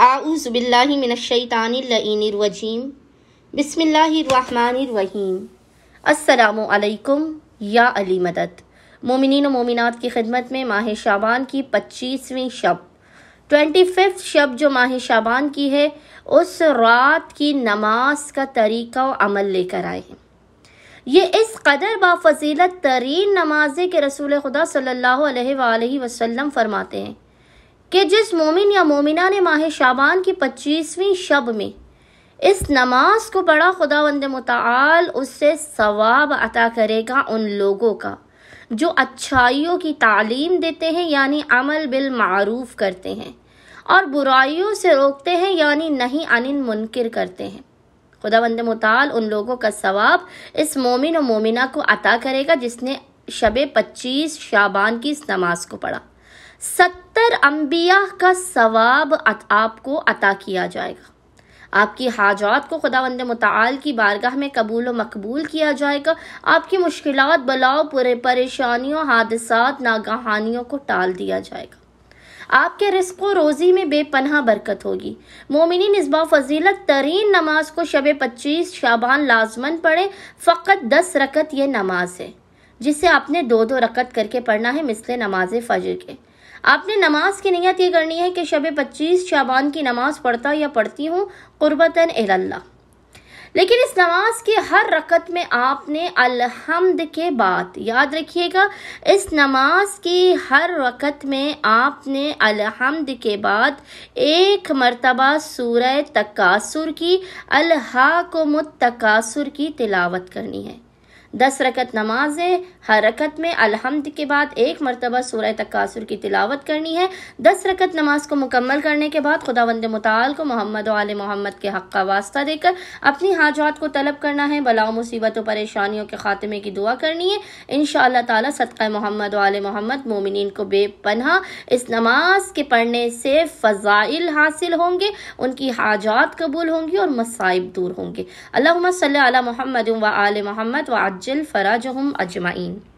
आऊज़बिल्लिमिनशैतानरवजीम बसमीम अलैकुम या अली मदद मोमिन मोमिनात की खिदमत में माह शाबान की पच्चीसवीं शब ट्वेंटी फिफ्थ शब जो माह शाबान की है उस रात की नमाज का तरीका और अमल लेकर आए हैं ये इस कदर बाफजीलत तरीन नमाजें के रसूल खुदा सल्लल्लाहु अलैहि वसल्लम फरमाते हैं कि जिस मोमिन या मोमिना ने माह शाबान की पच्चीसवीं शब में इस नमाज को पढ़ा खुदा वंद मताल उससे सवाब अता करेगा उन लोगों का जो अच्छाइयों की तालीम देते हैं यानी अमल बिल मारूफ करते हैं और बुराइयों से रोकते हैं यानी नहीं अनिन मुनकर करते हैं खुदा वंद मताल उन लोगों का सवाब इस मोमिन और मोमिना को अता करेगा जिसने शब पच्चीस शाबान की इस नमाज को पढ़ा सत्तर अम्बिया का सवाब आपको अता किया जाएगा आपकी हाजात को वंद मताल की बारगाह में कबूल व मकबूल किया जाएगा आपकी मुश्किल बलाओ पूरे परेशानियों हादसा नागहानियों को टाल दिया जाएगा आपके रिस्क व रोज़ी में बेपनह बरकत होगी मोमिन नस्बा फजीलत तरीन नमाज को शब पच्चीस शाबान लाजमन पढ़ें फ़कत दस रकत यह नमाज है जिसे आपने दो दो रकत करके पढ़ना है मिसले नमाज फ़जर के आपने नमाज की नीयत ये करनी है कि शब 25 शाबान की नमाज पढ़ता या पढ़ती हूँ क़ुरबतन एल्ला लेकिन इस नमाज के हर रकत में आपने अल्हम्द के बाद याद रखिएगा इस नमाज की हर रकत में आपने अल्हम्द के बाद एक मरतबा सूरह तकासुर की अल्हा को तकासुर की तिलावत करनी है दस रकत नमाज है हर रकत में अलहमद के बाद एक मरतबा सूरह तकासुर की तिलावत करनी है दस रकत नमाज को मुकम्मल करने के बाद खुदावंद मताल को मोहम्मद आल मोहम्मद के हक़ का वास्ता देकर अपनी हाजात को तलब करना है बलाओ मुसीबतों परेशानियों के खात्मे की दुआ करनी है इन शाह सदक़ मोहम्मद आल मोहम्मद मोमिन को बेपनहा इस नमाज के पढ़ने से फ़ज़ाइल हासिल होंगे उनकी हाजात कबूल होंगी और मसाइब दूर होंगे अल्लाह सल मोहम्मद व आल मोहम्मद व عجل فرجهم أجمعين